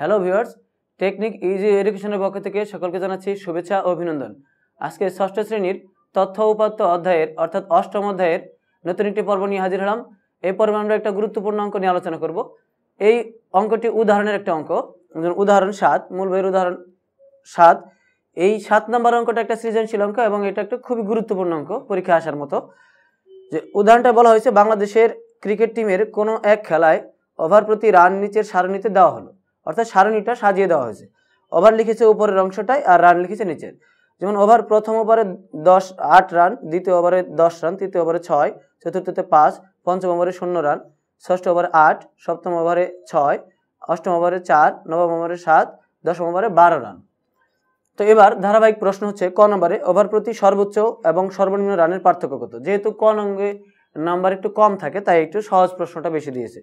hello viewers technique easy এডুকেশনের পক্ষ থেকে সকলকে জানাচ্ছি শুভেচ্ছা ও অভিনন্দন আজকে ষষ্ঠ শ্রেণীর তথ্য উপাত্ত অধ্যায়ের অর্থাৎ অষ্টম অধ্যায়ের নতুন একটি পর্ব নিয়ে হাজির হলাম এই পর্বে আমরা একটা গুরুত্বপূর্ণ অঙ্ক নিয়ে আলোচনা করব এই অঙ্কটি উদাহরণের একটা অঙ্ক উদাহরণ সাত মূল বইয়ের উদাহরণ সাত এই সাত নম্বর অঙ্কটা একটা সৃজনশীল অঙ্ক এবং এটা একটা খুবই গুরুত্বপূর্ণ অঙ্ক পরীক্ষা আসার মতো যে উদাহরণটা বলা হয়েছে বাংলাদেশের ক্রিকেট টিমের কোনো এক খেলায় ওভার প্রতি রান নিচের সারণীতে দেওয়া হলো অর্থাৎ সারণীটা সাজিয়ে দেওয়া হয়েছে ওভার লিখেছে উপরের অংশটায় আর রান লিখেছে নিচের যেমন ওভার প্রথম ওভারে দশ আট রান দ্বিতীয় ওভারে দশ রান তৃতীয় ওভারে ছয় চতুর্থতে পাঁচ পঞ্চম ওভারে শূন্য রান ষষ্ঠ ওভারে আট সপ্তম ওভারে ছয় অষ্টম ওভারে চার নবম ওভারে সাত দশম ওভারে বারো রান তো এবার ধারাবাহিক প্রশ্ন হচ্ছে ক নম্বরে ওভার প্রতি সর্বোচ্চ এবং সর্বনিম্ন রানের পার্থক্য কত যেহেতু ক অঙ্গে নাম্বার একটু কম থাকে তাই একটু সহজ প্রশ্নটা বেশি দিয়েছে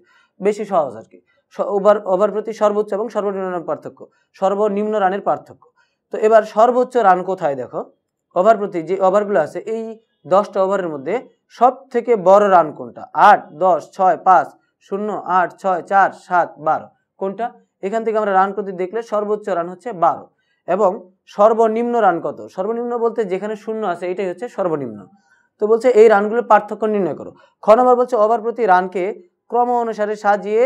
বেশি সহজ আর কি ওভার ওভার প্রতি সর্বোচ্চ এবং সর্বনিম্ন রানের পার্থক্য সর্বনিম্ন রানের পার্থক্য তো এবার সর্বোচ্চ রান কোথায় দেখো ওভার প্রতি যে ওভারগুলো আছে এই দশটা ওভারের মধ্যে সব থেকে বড় রান কোনটা আট দশ ছয় পাঁচ শূন্য আট ছয় চার সাত বারো কোনটা এখান থেকে আমরা রান প্রতি দেখলে সর্বোচ্চ রান হচ্ছে বারো এবং সর্বনিম্ন রান কত সর্বনিম্ন বলতে যেখানে শূন্য আছে এটাই হচ্ছে সর্বনিম্ন তো বলছে এই রানগুলোর পার্থক্য নির্ণয় করো খ নম্বর বলছে ওভার প্রতি রানকে ক্রম অনুসারে সাজিয়ে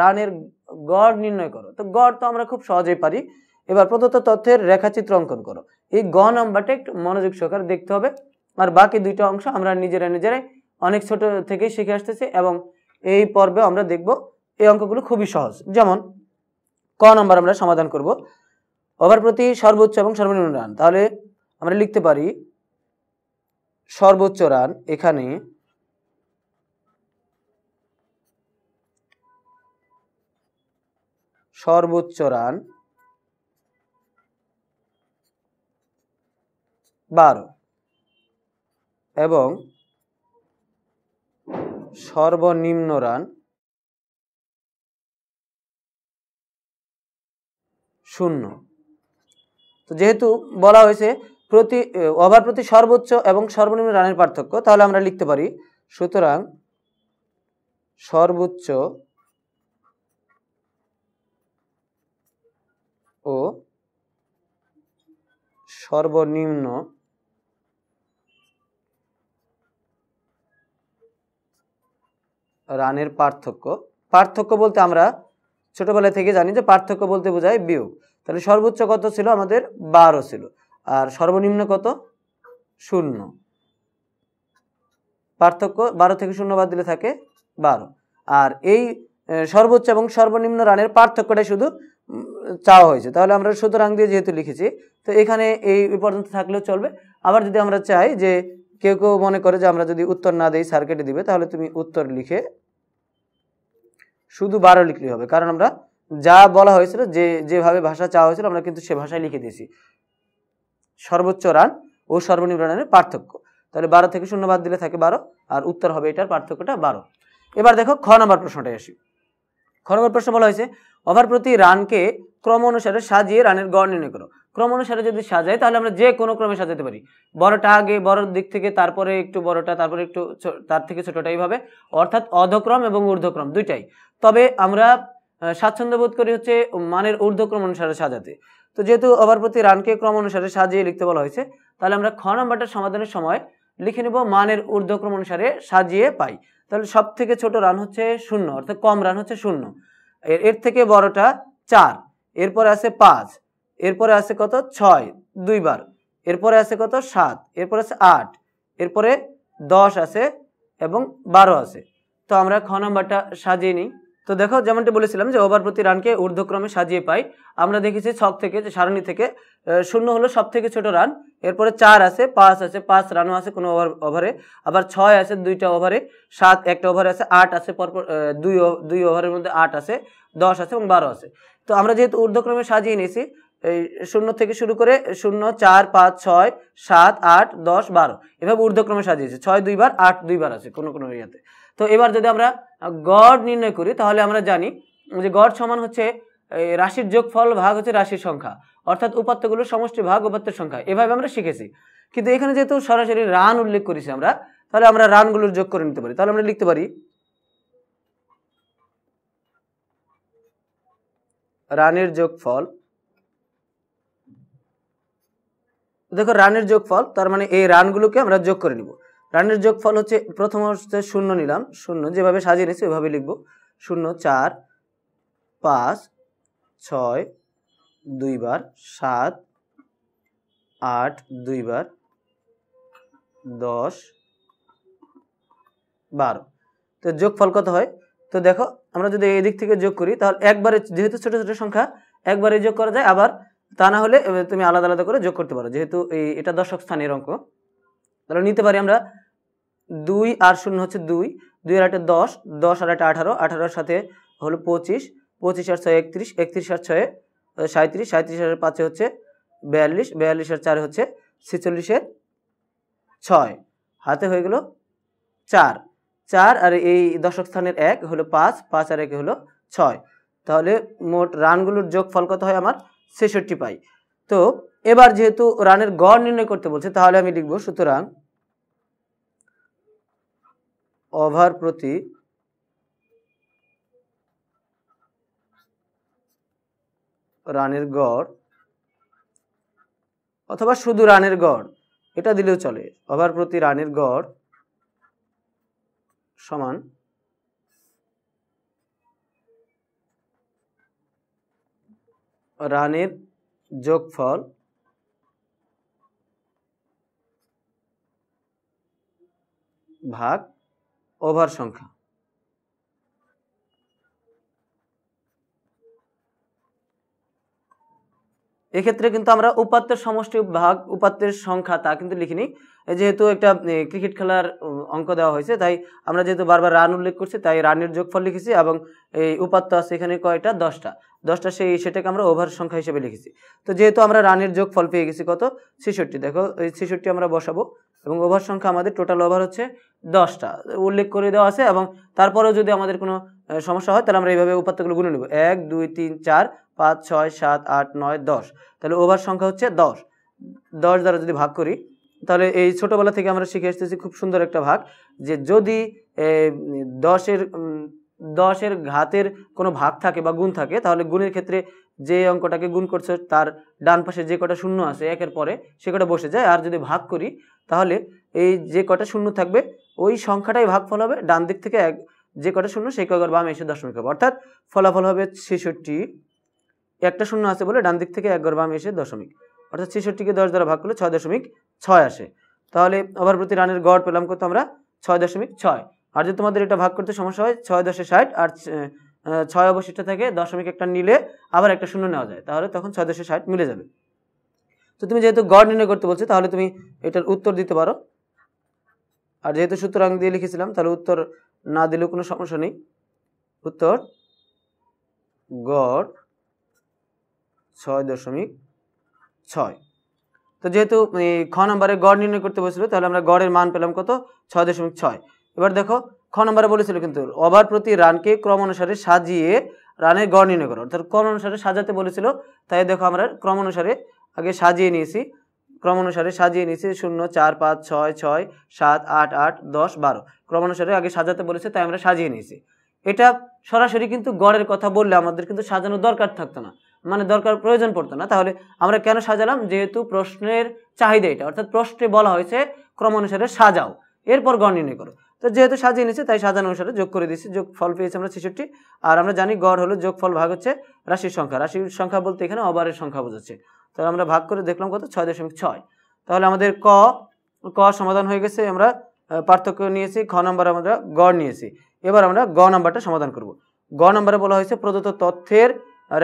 রানের গড় নির্ণয় করো তো গড় তো আমরা খুব সহজেই পারি এবার প্রদত্ত তথ্যের রেখাচিত্র অঙ্কন করো এই গ নাম্বারটা একটু মনোযোগ সহকারে দেখতে হবে আর বাকি দুইটা অংশ আমরা নিজেরা নিজেরাই অনেক ছোট থেকেই শিখে আসতেছি এবং এই পর্বে আমরা দেখব এই অঙ্কগুলো খুবই সহজ যেমন ক নাম্বার আমরা সমাধান করব ওভার প্রতি সর্বোচ্চ এবং সর্বনিম্ন রান তাহলে আমরা লিখতে পারি সর্বোচ্চ রান এখানে সর্বোচ্চ রান বারো এবং সর্বনিম্ন রান শূন্য তো যেহেতু বলা হয়েছে প্রতি ওভার প্রতি সর্বোচ্চ এবং সর্বনিম্ন রানের পার্থক্য তাহলে আমরা লিখতে পারি সুতরাং সর্বোচ্চ ও সর্বনিম্ন রানের পার্থক্য পার্থক্য বলতে আমরা ছোটবেলা থেকে জানি যে পার্থক্য বলতে বোঝায় বিয়োগ তাহলে সর্বোচ্চ কত ছিল আমাদের বারো ছিল আর সর্বনিম্ন কত শূন্য পার্থক্য বারো থেকে শূন্য বাদ দিলে থাকে বারো আর এই সর্বোচ্চ এবং সর্বনিম্ন রানের পার্থক্যটাই শুধু চাওয়া হয়েছে তাহলে আমরা সুতরাং দিয়ে যেহেতু লিখেছি তো এখানে এই পর্যন্ত থাকলেও চলবে আবার যদি আমরা চাই যে কেউ কেউ মনে করে যে আমরা যদি উত্তর না দেই সার্কেটে দিবে তাহলে তুমি উত্তর লিখে শুধু বারো লিখলেই হবে কারণ আমরা যা বলা হয়েছিল যে যেভাবে ভাষা চাওয়া হয়েছিল আমরা কিন্তু সে ভাষায় লিখে দিয়েছি সর্বোচ্চ রান ও সর্বনিম্ন রানের পার্থক্য তাহলে বারো থেকে শূন্য বাদ দিলে থাকে বারো আর উত্তর হবে এটার পার্থক্যটা বারো এবার দেখো খ নম্বর প্রশ্নটাই আসি খ নম্বর প্রশ্ন বলা হয়েছে ওভার প্রতি রানকে ক্রম অনুসারে সাজিয়ে রানের গড় নির্ণয় করো ক্রম অনুসারে যদি সাজাই তাহলে আমরা যে কোনো ক্রমে সাজাতে পারি বড়টা আগে বড়র দিক থেকে তারপরে একটু বড়টা তারপরে একটু তার থেকে ছোটোটা এইভাবে অর্থাৎ অধক্রম এবং ঊর্ধ্বক্রম দুইটাই তবে আমরা স্বাচ্ছন্দ্য বোধ করি হচ্ছে মানের ঊর্ধ্বক্রম অনুসারে সাজাতে তো যেহেতু ওভার প্রতি রানকে ক্রম অনুসারে সাজিয়ে লিখতে বলা হয়েছে তাহলে আমরা খ নম্বরটা সমাধানের সময় লিখে নেব মানের ঊর্ধ্বক্রম অনুসারে সাজিয়ে পাই তাহলে সব থেকে ছোট রান হচ্ছে শূন্য অর্থাৎ কম রান হচ্ছে শূন্য এর থেকে বড়টা চার এরপরে আছে পাঁচ এরপরে আছে কত ছয় দুইবার এরপরে আছে কত সাত এরপরে আছে আট এরপরে দশ আছে এবং বারো আছে তো আমরা খ নম্বরটা সাজিয়ে নিই তো দেখো যেমনটি বলেছিলাম যে ওভার প্রতি রানকে ঊর্ধ্বক্রমে সাজিয়ে পাই আমরা দেখেছি ছক থেকে যে সারণি থেকে শূন্য হলো সব থেকে ছোট রান এরপরে চার আছে পাঁচ আছে পাঁচ রানও আছে কোনো ওভার ওভারে আবার ছয় আছে দুইটা ওভারে সাত একটা ওভারে আছে আট আছে পরপর দুই দুই ওভারের মধ্যে আট আছে দশ আছে এবং বারো আছে তো আমরা যেহেতু ঊর্ধ্বক্রমে সাজিয়ে নিয়েছি এই শূন্য থেকে শুরু করে শূন্য চার পাঁচ ছয় সাত আট দশ বারো এভাবে ঊর্ধ্বক্রমে সাজিয়েছে ছয় দুইবার আট দুইবার আছে কোনো কোনো ইয়েতে তো এবার যদি আমরা গড় নির্ণয় করি তাহলে আমরা জানি যে গড় সমান হচ্ছে রাশির যোগফল ভাগ হচ্ছে রাশির সংখ্যা অর্থাৎ উপাত্তগুলোর সমষ্টি ভাগ উপাত্তের সংখ্যা এভাবে আমরা শিখেছি কিন্তু এখানে যেহেতু সরাসরি রান উল্লেখ করেছি আমরা তাহলে আমরা রানগুলোর যোগ করে নিতে পারি তাহলে আমরা লিখতে পারি রানের যোগফল দেখো রানের যোগফল তার মানে এই রানগুলোকে আমরা যোগ করে নিব রানের যোগফল হচ্ছে প্রথম হচ্ছে শূন্য নিলাম শূন্য যেভাবে সাজিয়ে নিয়েছি ওইভাবে লিখব শূন্য চার পাঁচ ছয় দুইবার সাত আট দুইবার দশ বারো তো যোগফল কত হয় তো দেখো আমরা যদি এই দিক থেকে যোগ করি তাহলে একবারে যেহেতু ছোট ছোট সংখ্যা একবারে যোগ করা যায় আবার তা না হলে তুমি আলাদা আলাদা করে যোগ করতে পারো যেহেতু এই এটা দশক স্থানের অঙ্ক তাহলে নিতে পারি আমরা দুই আর শূন্য হচ্ছে দুই দুই আর একটা দশ দশ আর একটা আঠারো আঠারোর সাথে হলো পঁচিশ পঁচিশ আর ছয় একত্রিশ একত্রিশ আর ছয়ে সাঁত্রিশ সাঁত্রিশ আর পাঁচে হচ্ছে বিয়াল্লিশ বিয়াল্লিশ আর চারে হচ্ছে ছেচল্লিশের ছয় হাতে হয়ে গেল চার চার আর এই দশক স্থানের এক হলো পাঁচ পাঁচ আর এক হলো ছয় তাহলে মোট রানগুলোর যোগ ফল কত হয় আমার ছেষট্টি পাই তো এবার যেহেতু রানের গড় নির্ণয় করতে বলছে তাহলে আমি লিখব সুতরাং ওভার প্রতি রানের গড় অথবা শুধু রানের গড় এটা দিলেও চলে ওভার প্রতি রানের গড় সমান রানের যোগফল ভাগ ওভার সংখ্যা এক্ষেত্রে কিন্তু আমরা উপাত্তের সমষ্টি ভাগ উপাত্তের সংখ্যা তা কিন্তু লিখিনি যেহেতু একটা ক্রিকেট খেলার অঙ্ক দেওয়া হয়েছে তাই আমরা যেহেতু বারবার রান উল্লেখ করছি তাই রানের যোগফল লিখেছি এবং এই উপাত্ত আছে এখানে কয়টা দশটা দশটা সেই সেটাকে আমরা ওভার সংখ্যা হিসেবে লিখেছি তো যেহেতু আমরা রানের যোগফল পেয়ে গেছি কত ছেষট্টি দেখো এই ছেষট্টি আমরা বসাবো এবং ওভার সংখ্যা আমাদের টোটাল ওভার হচ্ছে দশটা উল্লেখ করে দেওয়া আছে এবং তারপরেও যদি আমাদের কোনো সমস্যা হয় তাহলে আমরা এইভাবে উপাত্তগুলো গুনে নেব এক দুই তিন চার পাঁচ ছয় সাত আট নয় দশ তাহলে ওভার সংখ্যা হচ্ছে দশ দশ দ্বারা যদি ভাগ করি তাহলে এই ছোটোবেলা থেকে আমরা শিখে আসতেছি খুব সুন্দর একটা ভাগ যে যদি দশের দশের ঘাতের কোনো ভাগ থাকে বা গুণ থাকে তাহলে গুণের ক্ষেত্রে যে অঙ্কটাকে গুণ করছে তার ডান পাশে যে কটা শূন্য আছে একের পরে সে কটা বসে যায় আর যদি ভাগ করি তাহলে এই যে কটা শূন্য থাকবে ওই সংখ্যাটাই ফল হবে ডান দিক থেকে এক যে কটা শূন্য সেই কয়কর বাম এসে দশমিক হবে অর্থাৎ ফলাফল হবে ছেষট্টি একটা শূন্য আছে বলে ডান দিক থেকে এক বাম এসে দশমিক অর্থাৎ ছেষট্টিকে দশ দ্বারা ভাগ করলে ছয় দশমিক ছয় আসে তাহলে ওভার প্রতি রানের গড় পেলাম কত আমরা ছয় দশমিক ছয় আর যদি তোমাদের এটা ভাগ করতে সমস্যা হয় ছয় দশে ষাট আর ছয় অবশিষ্ট থেকে দশমিক একটা নিলে আবার একটা শূন্য নেওয়া যায় তাহলে তখন ছয় দশে ষাট মিলে যাবে তো তুমি যেহেতু গড় নির্ণয় করতে বলছো তাহলে তুমি এটার উত্তর দিতে পারো আর যেহেতু আমি দিয়ে লিখেছিলাম তাহলে উত্তর না দিলেও কোনো সমস্যা নেই উত্তর গড় ছয় দশমিক ছয় তো যেহেতু খ নম্বরে গড় নির্ণয় করতে বলছিল তাহলে আমরা গড়ের মান পেলাম কত ছয় দশমিক ছয় এবার দেখো খ নম্বরে বলেছিল কিন্তু ওভার প্রতি রানকে ক্রম অনুসারে সাজিয়ে রানের গড় নির্ণয় করো অর্থাৎ ক্রম অনুসারে সাজাতে বলেছিল তাই দেখো আমরা ক্রম অনুসারে আগে সাজিয়ে নিয়েছি ক্রম অনুসারে সাজিয়ে নিয়েছি শূন্য চার পাঁচ ছয় ছয় সাত আট আট দশ বারো ক্রম অনুসারে আগে সাজাতে বলেছে তাই আমরা সাজিয়ে নিয়েছি এটা সরাসরি কিন্তু গড়ের কথা বললে আমাদের কিন্তু সাজানো দরকার থাকতো না মানে দরকার প্রয়োজন পড়তো না তাহলে আমরা কেন সাজালাম যেহেতু প্রশ্নের চাহিদা এটা অর্থাৎ প্রশ্নে বলা হয়েছে ক্রম অনুসারে সাজাও এরপর গড় নির্ণয় করো তো যেহেতু সাজিয়ে নিয়েছে তাই সাজানো অনুসারে যোগ করে দিচ্ছি যোগ ফল পেয়েছি আমরা ছেষট্টি আর আমরা জানি গড় হলো যোগ ফল ভাগ হচ্ছে রাশির সংখ্যা রাশির সংখ্যা বলতে এখানে অবারের সংখ্যা বোঝাচ্ছে তাহলে আমরা ভাগ করে দেখলাম কত ছয় দশমিক ছয় তাহলে আমাদের ক ক সমাধান হয়ে গেছে আমরা পার্থক্য নিয়েছি খ নাম্বার আমরা গড় নিয়েছি এবার আমরা গ নাম্বারটা সমাধান করব গ নাম্বারে বলা হয়েছে প্রদত্ত তথ্যের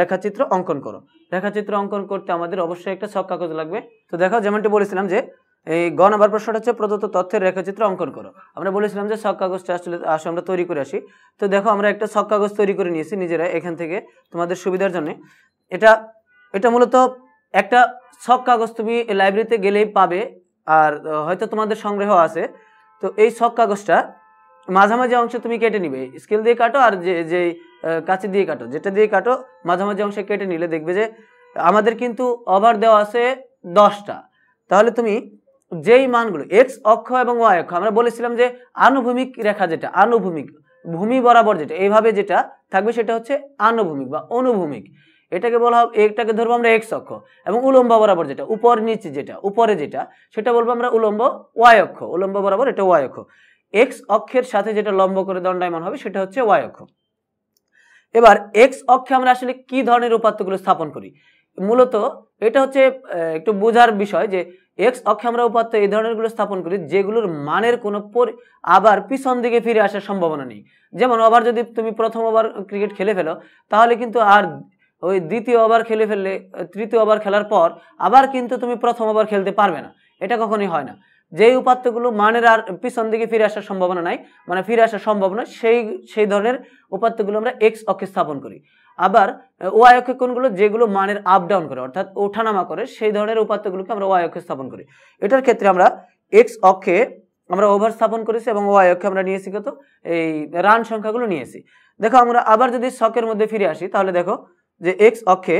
রেখাচিত্র অঙ্কন করো রেখাচিত্র অঙ্কন করতে আমাদের অবশ্যই একটা ছক কাগজ লাগবে তো দেখো যেমনটি বলেছিলাম যে এই গ নম্বর প্রশ্নটা হচ্ছে প্রদত্ত তথ্যের রেখাচিত্র অঙ্কন করো আমরা বলেছিলাম যে সব কাগজটা আসলে আসো আমরা তৈরি করে আসি তো দেখো আমরা একটা সব কাগজ তৈরি করে নিয়েছি নিজেরা এখান থেকে তোমাদের সুবিধার জন্য এটা এটা মূলত একটা সব কাগজ তুমি লাইব্রেরিতে গেলেই পাবে আর হয়তো তোমাদের সংগ্রহ আছে তো এই সব কাগজটা মাঝামাঝি অংশে তুমি কেটে নিবে স্কেল দিয়ে কাটো আর যে যে কাঁচি দিয়ে কাটো যেটা দিয়ে কাটো মাঝামাঝি অংশে কেটে নিলে দেখবে যে আমাদের কিন্তু ওভার দেওয়া আছে দশটা তাহলে তুমি যেই মানগুলো এক্স অক্ষ এবং ওয়াই অক্ষ আমরা বলেছিলাম যে আনুভূমিক রেখা যেটা আনুভূমিক ভূমি বরাবর যেটা এইভাবে যেটা থাকবে সেটা হচ্ছে আনুভূমিক বা অনুভূমিক এটাকে বলা হবে এটাকে ধরবো আমরা এক্স অক্ষ এবং উলম্ব বরাবর যেটা উপর নিচে যেটা উপরে যেটা সেটা বলবো আমরা উলম্ব ওয়াই অক্ষ উলম্ব বরাবর এটা ওয়াই অক্ষ এক্স অক্ষের সাথে যেটা লম্ব করে দণ্ডায়মান হবে সেটা হচ্ছে ওয়াই অক্ষ এবার এক্স অক্ষে আমরা আসলে কি ধরনের উপাত্তগুলো স্থাপন করি মূলত এটা হচ্ছে একটু বোঝার বিষয় যে এক্স অক্ষে আমরা উপাত্ত এই ধরনেরগুলো স্থাপন করি যেগুলোর মানের কোনো আবার পিছন দিকে ফিরে আসার সম্ভাবনা নেই যেমন আবার যদি তুমি প্রথম ওভার ক্রিকেট খেলে ফেলো তাহলে কিন্তু আর ওই দ্বিতীয় ওভার খেলে ফেললে তৃতীয় ওভার খেলার পর আবার কিন্তু তুমি প্রথম ওভার খেলতে পারবে না এটা কখনোই হয় না যেই উপাত্তগুলো মানের আর পিছন দিকে ফিরে আসার সম্ভাবনা নাই মানে ফিরে আসার সম্ভাবনা সেই সেই ধরনের উপাত্তগুলো আমরা এক্স অক্ষে স্থাপন করি আবার ও আয়ক্ষে কোনগুলো যেগুলো মানের আপ ডাউন করে অর্থাৎ ওঠানামা করে সেই ধরনের উপাত্তগুলোকে আমরা ও স্থাপন করি এটার ক্ষেত্রে আমরা এক্স অক্ষে আমরা ওভার স্থাপন করেছি এবং ও আমরা নিয়েছি কত এই রান সংখ্যাগুলো নিয়েছি দেখো আমরা আবার যদি শখের মধ্যে ফিরে আসি তাহলে দেখো যে এক্স অক্ষে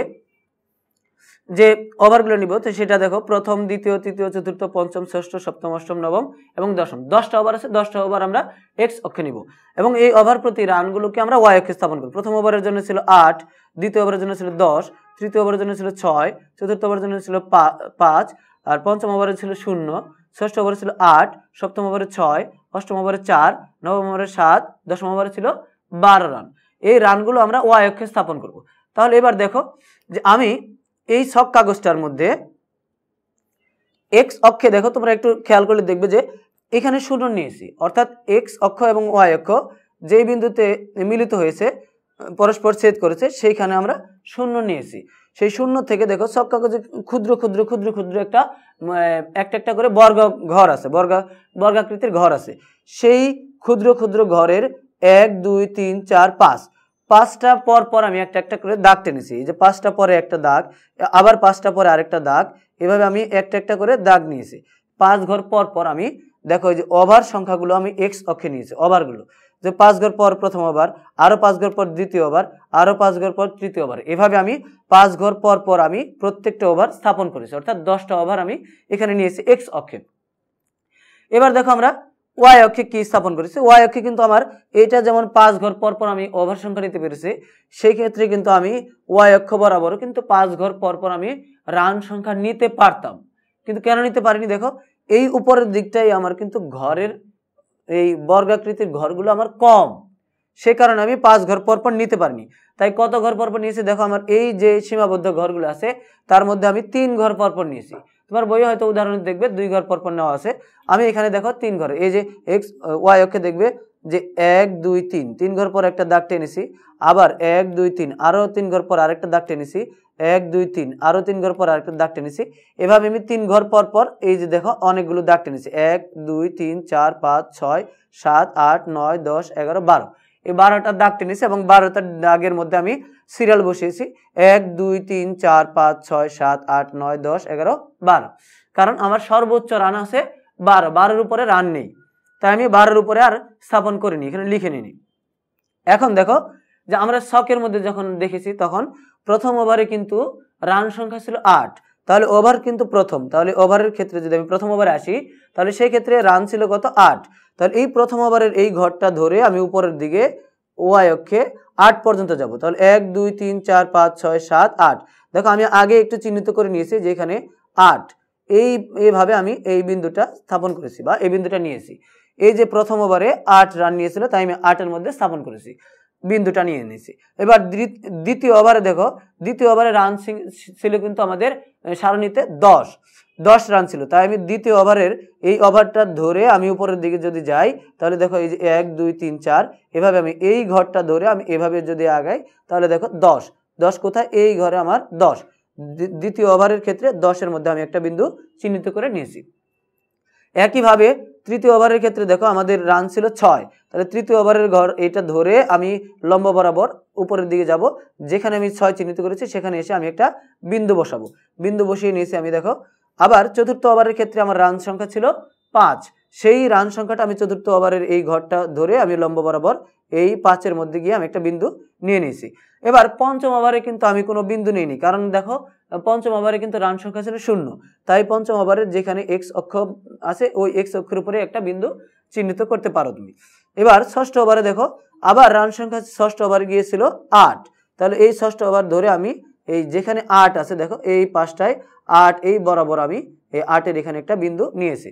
যে ওভারগুলো নিব তো সেটা দেখো প্রথম দ্বিতীয় তৃতীয় চতুর্থ পঞ্চম ষষ্ঠ সপ্তম অষ্টম নবম এবং দশম দশটা ওভার আছে দশটা ওভার আমরা এক্স অক্ষে নিব এবং এই ওভার প্রতি রানগুলোকে আমরা ওয়াই অক্ষে স্থাপন করব প্রথম ওভারের জন্য ছিল আট দ্বিতীয় ওভারের জন্য ছিল দশ তৃতীয় ওভারের জন্য ছিল ছয় চতুর্থ ওভারের জন্য ছিল পাঁচ আর পঞ্চম ওভারে ছিল শূন্য ষষ্ঠ ওভারে ছিল আট সপ্তম ওভারে ছয় অষ্টম ওভারে চার নবম ওভারে সাত দশম ওভারে ছিল বারো রান এই রানগুলো আমরা ওয়াই অক্ষে স্থাপন করব তাহলে এবার দেখো যে আমি এই সব কাগজটার মধ্যে এক্স অক্ষে দেখো তোমরা একটু খেয়াল করলে দেখবে যে এখানে শূন্য নিয়েছি অর্থাৎ এক্স অক্ষ এবং ওয়াই অক্ষ যেই বিন্দুতে মিলিত হয়েছে পরস্পর ছেদ করেছে সেইখানে আমরা শূন্য নিয়েছি সেই শূন্য থেকে দেখো সব কাগজে ক্ষুদ্র ক্ষুদ্র ক্ষুদ্র ক্ষুদ্র একটা একটা একটা করে বর্গ ঘর আছে বর্গা বর্গাকৃতির ঘর আছে সেই ক্ষুদ্র ক্ষুদ্র ঘরের এক দুই তিন চার পাঁচ পাঁচটা পর পর আমি একটা একটা করে দাগ টেনেছি এই যে পাঁচটা পরে একটা দাগ আবার পাঁচটা পরে আরেকটা দাগ এভাবে আমি একটা একটা করে দাগ নিয়েছি পাঁচ ঘর পর পর আমি দেখো যে ওভার সংখ্যাগুলো আমি এক্স অক্ষে নিয়েছি ওভারগুলো যে পাঁচ ঘর পর প্রথম ওভার আরও পাঁচ ঘর পর দ্বিতীয় ওভার আরও পাঁচ ঘর পর তৃতীয় ওভার এভাবে আমি পাঁচ ঘর পর পর আমি প্রত্যেকটা ওভার স্থাপন করেছি অর্থাৎ দশটা ওভার আমি এখানে নিয়েছি এক্স অক্ষে এবার দেখো আমরা ওয়াই অক্ষে কি স্থাপন করেছি ওয়াই অক্ষে কিন্তু আমার এটা যেমন পাঁচ ঘর পরপর আমি ওভার সংখ্যা নিতে পেরেছি সেই ক্ষেত্রে কিন্তু আমি ওয়াই অক্ষ বরাবরও কিন্তু পাঁচ ঘর পরপর আমি রান সংখ্যা নিতে পারতাম কিন্তু কেন নিতে পারিনি দেখো এই উপরের দিকটাই আমার কিন্তু ঘরের এই বর্গাকৃতির ঘরগুলো আমার কম সে কারণে আমি পাঁচ ঘর পরপর নিতে পারিনি তাই কত ঘর পরপর নিয়েছি দেখো আমার এই যে সীমাবদ্ধ ঘরগুলো আছে তার মধ্যে আমি তিন ঘর পরপর নিয়েছি তোমার বইয়ে হয়তো উদাহরণ দেখবে দুই ঘর পরপর নেওয়া আছে আমি এখানে দেখো তিন ঘর এই যে এক্স ওয়াই অক্ষে দেখবে যে এক দুই তিন তিন ঘর পর একটা দাগ টেনেছি আবার এক দুই তিন আরও তিন ঘর পর আরেকটা দাগ টেনেছি এক দুই তিন আরও তিন ঘর পর আরেকটা দাগ টেনেছি এভাবে আমি তিন ঘর পর পর এই যে দেখো অনেকগুলো দাগ টেনেছি এক দুই তিন চার পাঁচ ছয় সাত আট নয় দশ এগারো বারো এই বারোটা দাগ টেনেছি এবং বারোটা দাগের মধ্যে আমি সিরিয়াল বসিয়েছি এক দুই তিন চার পাঁচ ছয় সাত আট নয় দশ এগারো বারো কারণ আমার সর্বোচ্চ রান আছে বারো বারোর উপরে রান নেই তাই আমি বারোর উপরে আর স্থাপন করিনি এখানে লিখে নিনি এখন দেখো যে আমরা শখের মধ্যে যখন দেখেছি তখন প্রথম ওভারে কিন্তু রান সংখ্যা ছিল আট তাহলে ওভার কিন্তু প্রথম তাহলে ওভারের ক্ষেত্রে যদি আমি প্রথম ওভারে আসি তাহলে সেই ক্ষেত্রে রান ছিল কত আট তাহলে এই প্রথম ওভারের এই ঘরটা ধরে আমি উপরের দিকে ওয়াই অক্ষে আট পর্যন্ত যাব তাহলে এক দুই তিন চার পাঁচ ছয় সাত আট দেখো আমি আগে একটু চিহ্নিত করে নিয়েছি যেখানে আট এই এভাবে আমি এই বিন্দুটা স্থাপন করেছি বা এই বিন্দুটা নিয়েছি এই যে প্রথম ওভারে আট রান নিয়েছিল তাই আমি আটের মধ্যে স্থাপন করেছি বিন্দুটা নিয়ে নিয়েছি এবার দ্বিতীয় ওভারে দেখো দ্বিতীয় ওভারে রান ছিল কিন্তু আমাদের সারণিতে দশ দশ রান ছিল তাই আমি দ্বিতীয় ওভারের এই ওভারটা ধরে আমি উপরের দিকে যদি যাই তাহলে দেখো এই যে এক দুই তিন চার এভাবে আমি এই ঘরটা ধরে আমি এভাবে যদি আগাই তাহলে দেখো দশ দশ কোথায় এই ঘরে আমার দশ দ্বিতীয় ওভারের ক্ষেত্রে দশের মধ্যে আমি একটা বিন্দু চিহ্নিত করে নিয়েছি একইভাবে তৃতীয় ওভারের ক্ষেত্রে দেখো আমাদের রান ছিল ছয় তাহলে তৃতীয় ওভারের ঘর এটা ধরে আমি লম্ব বরাবর উপরের দিকে যাব যেখানে আমি ছয় চিহ্নিত করেছি সেখানে এসে আমি একটা বিন্দু বসাবো বিন্দু বসিয়ে নিয়েছি আমি দেখো আবার চতুর্থ ওভারের ক্ষেত্রে আমার রান সংখ্যা ছিল পাঁচ সেই রান সংখ্যাটা আমি চতুর্থ ওভারের এই ঘরটা ধরে আমি লম্ব বরাবর এই পাঁচের মধ্যে গিয়ে আমি একটা বিন্দু নিয়ে নিয়েছি এবার পঞ্চম ওভারে কিন্তু আমি কোনো বিন্দু নিইনি কারণ দেখো পঞ্চম ওভারে কিন্তু রান সংখ্যা ছিল শূন্য তাই পঞ্চম ওভারের যেখানে এক্স অক্ষ আছে ওই এক্স অক্ষের উপরে একটা বিন্দু চিহ্নিত করতে পারো তুমি এবার ষষ্ঠ ওভারে দেখো আবার রান সংখ্যা ষষ্ঠ ওভারে গিয়েছিল আট তাহলে এই ষষ্ঠ ওভার ধরে আমি এই যেখানে আট আছে দেখো এই পাঁচটায় আট এই বরাবর আমি এই আটের এখানে একটা বিন্দু নিয়েছি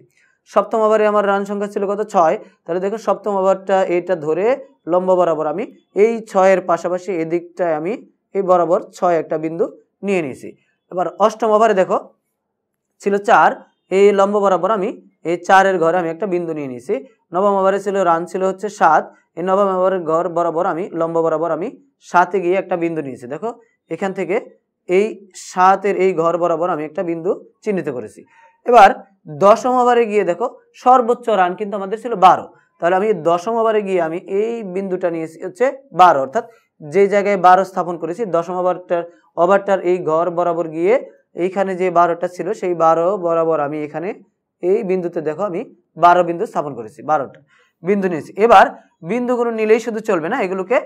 সপ্তম ওভারে আমার রান সংখ্যা ছিল কত ছয় তাহলে দেখো সপ্তম ওভারটা এটা ধরে লম্বা বরাবর আমি এই ছয়ের পাশাপাশি এদিকটায় আমি এই বরাবর ছয় একটা বিন্দু নিয়ে নিয়েছি এবার অষ্টম ওভারে দেখো ছিল চার এই লম্ব বরাবর আমি এই চারের ঘরে আমি একটা বিন্দু নিয়ে নিয়েছি নবম ওভারে ছিল রান ছিল হচ্ছে সাত এই নবম ওভারের ঘর বরাবর আমি লম্ব বরাবর আমি সাতে গিয়ে একটা বিন্দু নিয়েছি দেখো এখান থেকে এই সাতের এই ঘর বরাবর আমি একটা বিন্দু চিহ্নিত করেছি এবার দশম ওভারে গিয়ে দেখো সর্বোচ্চ রান কিন্তু আমাদের ছিল বারো তাহলে আমি দশম ওভারে গিয়ে আমি এই বিন্দুটা নিয়েছি হচ্ছে বারো অর্থাৎ যে জায়গায় বারো স্থাপন করেছি দশম ওভারটার ওভারটার এই ঘর বরাবর গিয়ে এইখানে যে বারোটা ছিল সেই বারো বরাবর আমি এখানে এই বিন্দুতে দেখো আমি বারো বিন্দু স্থাপন করেছি বারোটা বিন্দু নিয়েছি এবার বিন্দুগুলো নিলেই শুধু চলবে না এগুলোকে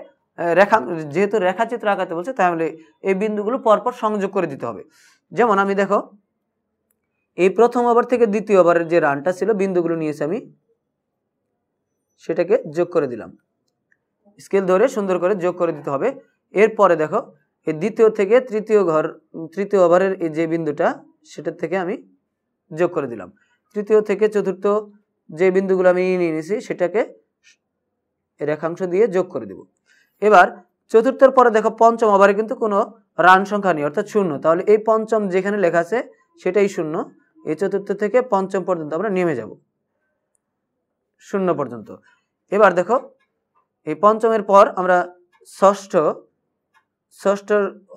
রেখা যেহেতু রেখাচিত্র আঁকাতে বলছে তাহলে এই বিন্দুগুলো পরপর সংযোগ করে দিতে হবে যেমন আমি দেখো এই প্রথম ওভার থেকে দ্বিতীয় ওভারের যে রানটা ছিল বিন্দুগুলো নিয়েছে আমি সেটাকে যোগ করে দিলাম স্কেল ধরে সুন্দর করে যোগ করে দিতে হবে এরপরে দেখো এই দ্বিতীয় থেকে তৃতীয় ঘর তৃতীয় ওভারের এই যে বিন্দুটা সেটার থেকে আমি যোগ করে দিলাম তৃতীয় থেকে চতুর্থ যে বিন্দুগুলো আমি নিয়ে নিয়েছি সেটাকে রেখাংশ দিয়ে যোগ করে দেব এবার চতুর্থের পরে দেখো পঞ্চম ওভারে কিন্তু কোনো রান সংখ্যা নেই অর্থাৎ শূন্য তাহলে এই পঞ্চম যেখানে লেখা আছে সেটাই শূন্য এই চতুর্থ থেকে পঞ্চম পর্যন্ত আমরা নেমে যাব শূন্য পর্যন্ত এবার দেখো এই পঞ্চমের পর আমরা ষষ্ঠ ষষ্ঠ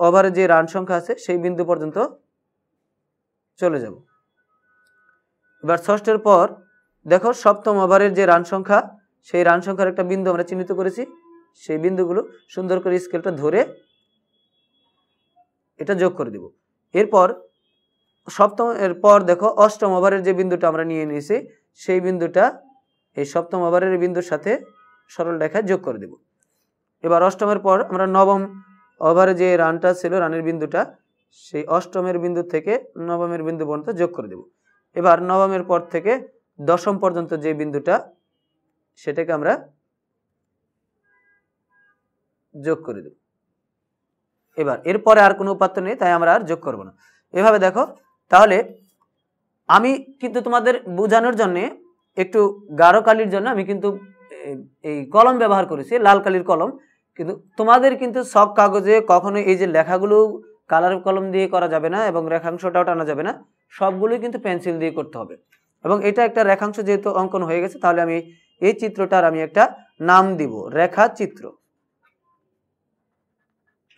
ওভারে যে রান সংখ্যা আছে সেই বিন্দু পর্যন্ত চলে যাব এবার ষষ্ঠের পর দেখো সপ্তম ওভারের যে রান সংখ্যা সেই রান সংখ্যার একটা বিন্দু আমরা চিহ্নিত করেছি সেই বিন্দুগুলো সুন্দর করে স্কেলটা ধরে এটা যোগ করে দেব এরপর সপ্তম এর পর দেখো অষ্টম ওভারের যে বিন্দুটা আমরা নিয়ে নিয়েছি সেই বিন্দুটা এই সপ্তম ওভারের বিন্দুর সাথে সরল রেখা যোগ করে দেব এবার অষ্টমের পর আমরা নবম ওভারে যে রানটা ছিল রানের বিন্দুটা সেই অষ্টমের বিন্দু থেকে নবমের বিন্দু পর্যন্ত যোগ করে দেব এবার নবমের পর থেকে দশম পর্যন্ত যে বিন্দুটা সেটাকে আমরা যোগ করে দেব এবার এরপরে আর কোনো উপাত্ত নেই তাই আমরা আর যোগ করব না এভাবে দেখো তাহলে আমি কিন্তু তোমাদের বোঝানোর জন্যে একটু গাঢ় কালির জন্য আমি কিন্তু এই কলম ব্যবহার করেছি লাল কালির কলম কিন্তু তোমাদের কিন্তু সব কাগজে কখনো এই যে লেখাগুলো কালার কলম দিয়ে করা যাবে না এবং রেখাংশটাও টানা যাবে না সবগুলোই কিন্তু পেন্সিল দিয়ে করতে হবে এবং এটা একটা রেখাংশ যেহেতু অঙ্কন হয়ে গেছে তাহলে আমি এই চিত্রটার আমি একটা নাম দিব রেখা চিত্র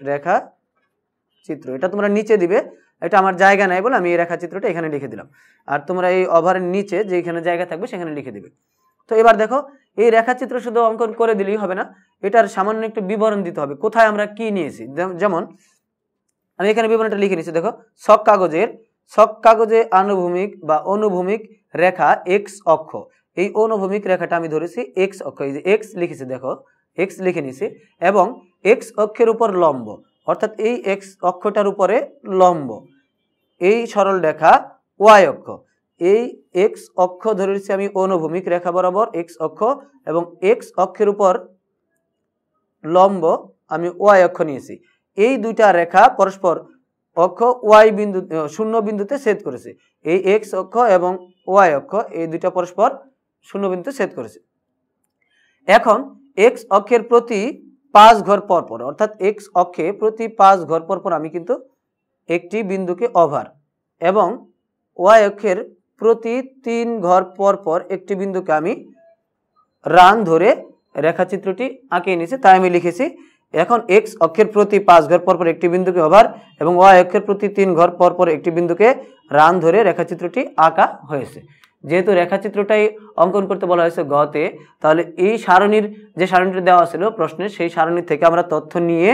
রেখা চিত্র এটা তোমরা নিচে দিবে এটা আমার জায়গা নাই বলে আমি এই রেখাচিত্রটা এখানে লিখে দিলাম আর তোমরা এই ওভারের নিচে যেখানে জায়গা থাকবে সেখানে লিখে দেবে তো এবার দেখো এই রেখাচিত্র শুধু অঙ্কন করে দিলেই হবে না এটার সামান্য একটু বিবরণ দিতে হবে কোথায় আমরা কি নিয়েছি যেমন আমি এখানে বিবরণটা লিখে নিয়েছি দেখো শখ কাগজের শখ কাগজে আনুভূমিক বা অনুভূমিক রেখা এক্স অক্ষ এই অনুভূমিক রেখাটা আমি ধরেছি এক্স অক্ষ এই যে এক্স লিখেছি দেখো এক্স লিখে নিয়েছি এবং এক্স অক্ষের উপর লম্ব অর্থাৎ এই এক্স অক্ষটার উপরে লম্ব এই সরল রেখা ওয়াই অক্ষ এই এক্স অক্ষ ধরেছি আমি অনুভূমিক রেখা বরাবর এক্স অক্ষ এবং এক্স অক্ষের উপর লম্ব আমি ওয়াই অক্ষ নিয়েছি এই দুইটা রেখা পরস্পর অক্ষ ওয়াই বিন্দু শূন্য বিন্দুতে ছেদ করেছে এই এক্স অক্ষ এবং ওয়াই অক্ষ এই দুইটা পরস্পর শূন্য বিন্দুতে ছেদ করেছে এখন এক্স অক্ষের প্রতি পাঁচ ঘর পরপর অর্থাৎ এক্স অক্ষে প্রতি পাঁচ ঘর পরপর আমি কিন্তু একটি বিন্দুকে ওভার এবং ওয়াই অক্ষের প্রতি তিন ঘর পর পর একটি বিন্দুকে আমি রান ধরে রেখাচিত্রটি আঁকিয়ে নিয়েছি তাই আমি লিখেছি এখন এক্স অক্ষের প্রতি পাঁচ ঘর পর পর একটি বিন্দুকে ওভার এবং ওয়াই অক্ষের প্রতি তিন ঘর পর পর একটি বিন্দুকে রান ধরে রেখাচিত্রটি আঁকা হয়েছে যেহেতু রেখাচিত্রটাই অঙ্কন করতে বলা হয়েছে গতে তাহলে এই সারণীর যে সারণীটা দেওয়া ছিল প্রশ্নে সেই সারণী থেকে আমরা তথ্য নিয়ে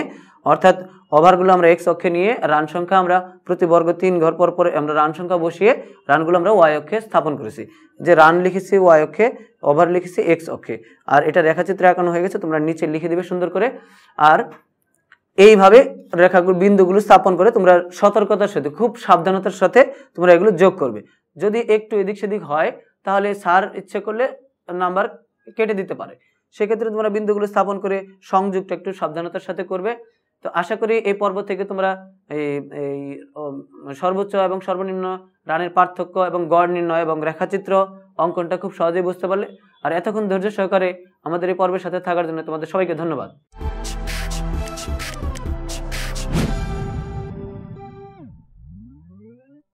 অর্থাৎ ওভারগুলো আমরা এক্স অক্ষে নিয়ে রান সংখ্যা আমরা প্রতি বর্গ তিন ঘর পর পর আমরা রান সংখ্যা বসিয়ে রানগুলো আমরা ওয়াই অক্ষে স্থাপন করেছি যে রান লিখেছি ওয়াই অক্ষে ওভার লিখেছি এক্স অক্ষে আর এটা রেখাচিত্রে আঁকানো হয়ে গেছে তোমরা নিচে লিখে দেবে সুন্দর করে আর এইভাবে রেখাগুলো বিন্দুগুলো স্থাপন করে তোমরা সতর্কতার সাথে খুব সাবধানতার সাথে তোমরা এগুলো যোগ করবে যদি একটু এদিক সেদিক হয় তাহলে স্যার ইচ্ছে করলে নাম্বার কেটে দিতে পারে সেক্ষেত্রে তোমরা বিন্দুগুলো স্থাপন করে সংযোগটা একটু সাবধানতার সাথে করবে তো আশা করি এই পর্ব থেকে তোমরা এই সর্বোচ্চ এবং সর্বনিম্ন রানের পার্থক্য এবং গড় নির্ণয় এবং রেখাচিত্র অঙ্কনটা খুব সহজেই বুঝতে পারলে আর এতক্ষণ ধৈর্য সহকারে আমাদের এই পর্বের সাথে থাকার জন্য তোমাদের সবাইকে ধন্যবাদ